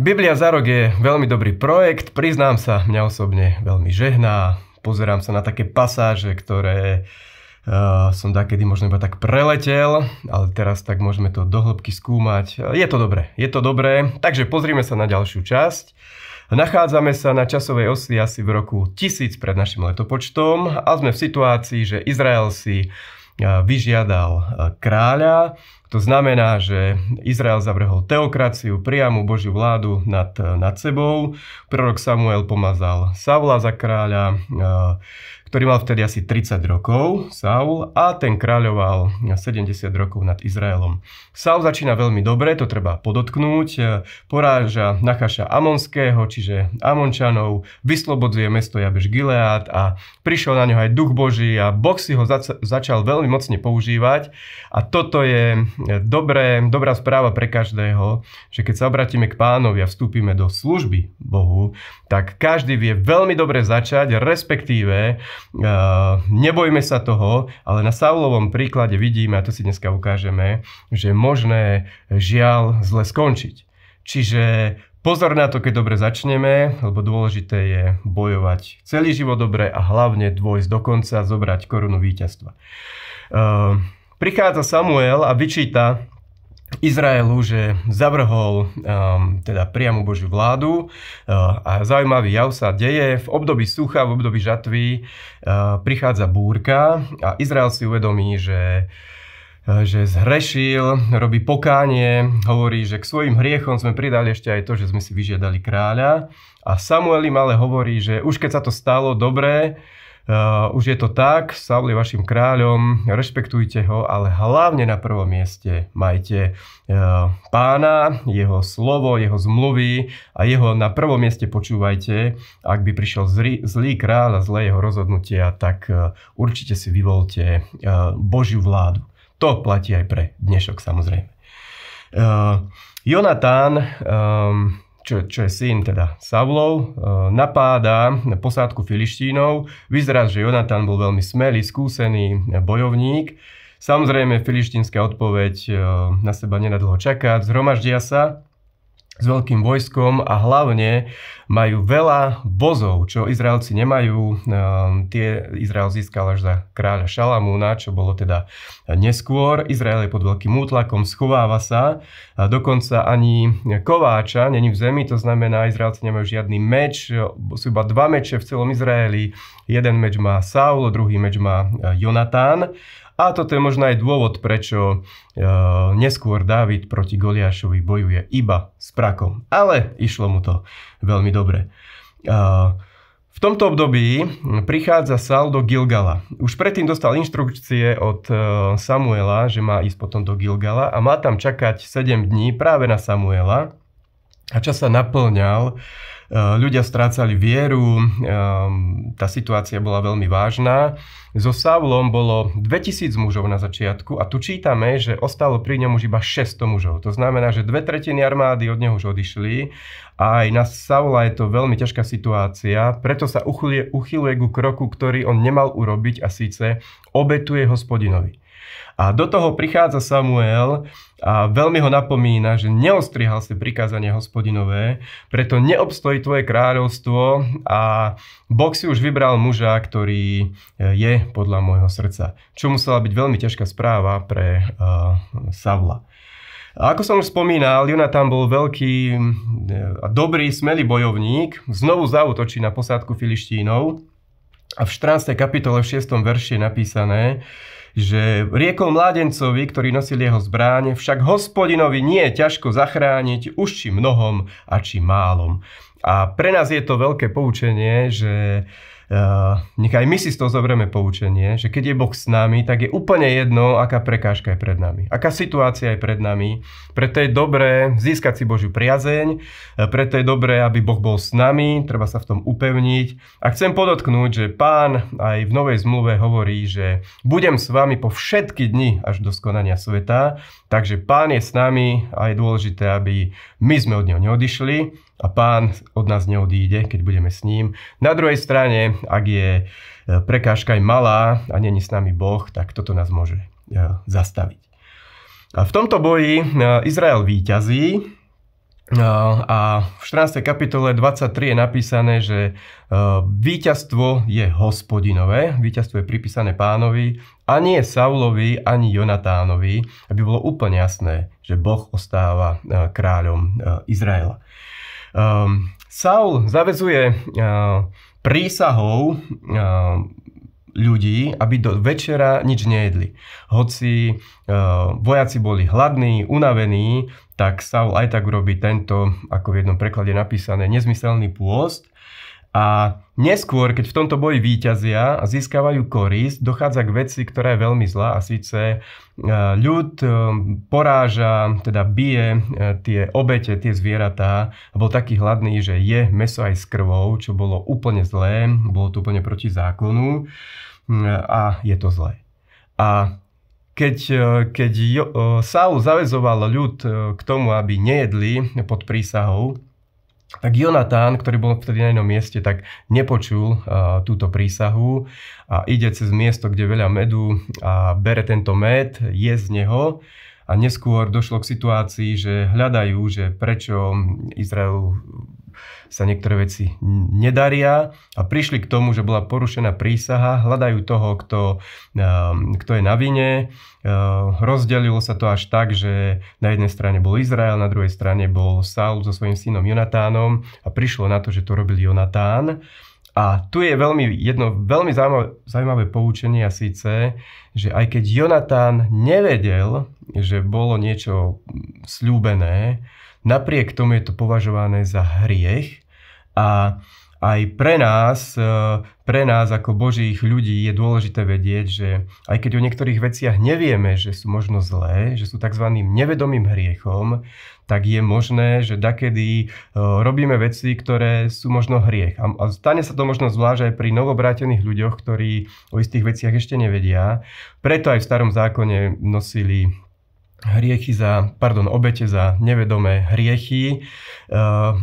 Biblia za rok je veľmi dobrý projekt, priznám sa, mňa osobne veľmi žehná. Pozerám sa na také pasáže, ktoré uh, som takedy možno iba tak preletel, ale teraz tak môžeme to dohlbky skúmať. Je to dobré, je to dobré, takže pozrime sa na ďalšiu časť. Nachádzame sa na časovej osi asi v roku 1000 pred našim letopočtom a sme v situácii, že Izrael si vyžiadal kráľa. To znamená, že Izrael zavrhol teokraciu, priamu Božiu vládu nad, nad sebou. Prorok Samuel pomazal Savla za kráľa ktorý mal vtedy asi 30 rokov, Saul, a ten kráľoval 70 rokov nad Izraelom. Saul začína veľmi dobre, to treba podotknúť, poráža Nachaša Amonského, čiže Amončanov, vyslobodzuje mesto Jabež Gilead a prišiel na ňo aj duch Boží a Boh si ho zač- začal veľmi mocne používať a toto je dobré, dobrá správa pre každého, že keď sa obratíme k pánovi a vstúpime do služby Bohu, tak každý vie veľmi dobre začať, respektíve Eh, nebojme sa toho, ale na Saulovom príklade vidíme, a to si dneska ukážeme, že je možné eh, žiaľ zle skončiť. Čiže pozor na to, keď dobre začneme, lebo dôležité je bojovať celý život dobre a hlavne dvojsť do konca, zobrať korunu víťazstva. Eh, prichádza Samuel a vyčíta Izraelu, že zavrhol um, teda priamu Božiu vládu uh, a zaujímavý jav sa deje. V období sucha, v období žatvy uh, prichádza búrka a Izrael si uvedomí, že uh, že zhrešil, robí pokánie, hovorí, že k svojim hriechom sme pridali ešte aj to, že sme si vyžiadali kráľa. A im ale hovorí, že už keď sa to stalo, dobre, Uh, už je to tak, Saul je vašim kráľom, rešpektujte ho, ale hlavne na prvom mieste majte uh, pána, jeho slovo, jeho zmluvy a jeho na prvom mieste počúvajte. Ak by prišiel zlý, zlý kráľ a zlé jeho rozhodnutia, tak uh, určite si vyvolte Božiu vládu. To platí aj pre dnešok samozrejme. Jonatán um, čo, čo je syn teda Savlov, e, napáda posádku filištínov. Vyzerá, že Jonatan bol veľmi smelý, skúsený e, bojovník. Samozrejme, filištínska odpoveď e, na seba nenadlho čaká, zhromaždia sa s veľkým vojskom a hlavne majú veľa bozov, čo Izraelci nemajú. Ehm, tie Izrael získal až za kráľa Šalamúna, čo bolo teda neskôr. Izrael je pod veľkým útlakom, schováva sa. dokonca ani kováča není v zemi, to znamená, Izraelci nemajú žiadny meč. Sú iba dva meče v celom Izraeli. Jeden meč má Saul, druhý meč má e, Jonatán. A toto je možno aj dôvod, prečo e, neskôr Dávid proti Goliášovi bojuje iba s prakom. Ale išlo mu to veľmi dobre. E, v tomto období prichádza Sal do Gilgala. Už predtým dostal inštrukcie od e, Samuela, že má ísť potom do Gilgala a má tam čakať 7 dní práve na Samuela. A čas sa naplňal Eh, ľudia strácali vieru, eh, tá situácia bola veľmi vážna. So Saulom bolo 2000 mužov na začiatku a tu čítame, že ostalo pri ňom už iba 600 mužov. To znamená, že dve tretiny armády od neho už odišli a aj na Saula je to veľmi ťažká situácia, preto sa uchyluje, uchyluje ku kroku, ktorý on nemal urobiť a síce obetuje hospodinovi. A do toho prichádza Samuel a veľmi ho napomína, že neostrihal si prikázanie hospodinové, preto neobstojí tvoje kráľovstvo a Boh si už vybral muža, ktorý e, je podľa môjho srdca. Čo musela byť veľmi ťažká správa pre uh, Savla. A ako som už spomínal, Jonatán bol veľký e, a dobrý, smelý bojovník. Znovu zautočí na posádku filištínov. A v 14. kapitole v 6. verši je napísané, že riekol mládencovi, ktorý nosil jeho zbráň, však hospodinovi nie je ťažko zachrániť už či mnohom a či málom. A pre nás je to veľké poučenie, že Eh, nech aj my si z toho zoberieme poučenie, že keď je Boh s nami, tak je úplne jedno, aká prekážka je pred nami, aká situácia je pred nami. Preto je dobré získať si Božiu priazeň, eh, preto je dobré, aby Boh bol s nami, treba sa v tom upevniť. A chcem podotknúť, že pán aj v Novej zmluve hovorí, že budem s vami po všetky dni až do skonania sveta, takže pán je s nami a je dôležité, aby my sme od neho neodišli, a pán od nás neodíde, keď budeme s ním. Na druhej strane, ak je e, prekážka aj malá a není s nami Boh, tak toto nás môže e, zastaviť. A v tomto boji e, Izrael výťazí a v 14. kapitole 23 je napísané, že víťazstvo je hospodinové, víťazstvo je pripísané pánovi a nie Saulovi ani Jonatánovi, aby bolo úplne jasné, že Boh ostáva kráľom Izraela. Um, Saul zavezuje uh, prísahou uh, ľudí, aby do večera nič nejedli. Hoci uh, vojaci boli hladní, unavení, tak Saul aj tak urobí tento, ako v jednom preklade napísané, nezmyselný pôst. A neskôr, keď v tomto boji výťazia a získavajú korist, dochádza k veci, ktorá je veľmi zlá a síce e, ľud e, poráža, teda bije e, tie obete, tie zvieratá. Bol taký hladný, že je meso aj s krvou, čo bolo úplne zlé, bolo to úplne proti zákonu mm, a je to zlé. A keď, keď Saul zavezoval ľud k tomu, aby nejedli pod prísahou, tak Jonatán, ktorý bol vtedy na jednom mieste, tak nepočul a, uh, túto prísahu a ide cez miesto, kde veľa medu a bere tento med, je z neho a neskôr došlo k situácii, že hľadajú, že prečo Izrael sa niektoré veci nedaria a prišli k tomu, že bola porušená prísaha, hľadajú toho, kto, ehm, kto je na vine. Ehm, rozdelilo sa to až tak, že na jednej strane bol Izrael, na druhej strane bol Saul so svojím synom Jonatánom a prišlo na to, že to robil Jonatán. A tu je veľmi, jedno veľmi zaujímavé, zaujímavé poučenie a síce, že aj keď Jonatán nevedel, že bolo niečo slúbené, Napriek tomu je to považované za hriech a aj pre nás, e, pre nás ako božích ľudí je dôležité vedieť, že aj keď o niektorých veciach nevieme, že sú možno zlé, že sú tzv. nevedomým hriechom, tak je možné, že dakedy e, robíme veci, ktoré sú možno hriech. A stane sa to možno zvlášť aj pri novobrátených ľuďoch, ktorí o istých veciach ešte nevedia. Preto aj v starom zákone nosili hriechy za, pardon, obete za nevedomé hriechy. Eh,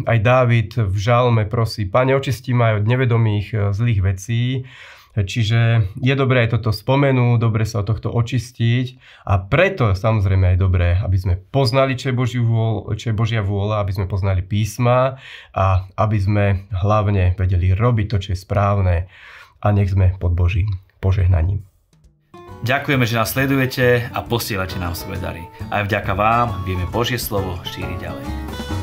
aj Dávid v žalme prosí, Pane, očistí ma aj od nevedomých eh, zlých vecí. Čiže je dobré aj toto spomenú, dobre sa od tohto očistiť a preto samozrejme aj dobré, aby sme poznali, čo je, Boží čo je Božia vôľa, aby sme poznali písma a aby sme hlavne vedeli robiť to, čo je správne a nech sme pod Božím požehnaním. Ďakujeme, že nás sledujete a posielate nám svoje dary. Aj vďaka vám vieme Božie slovo šíriť ďalej.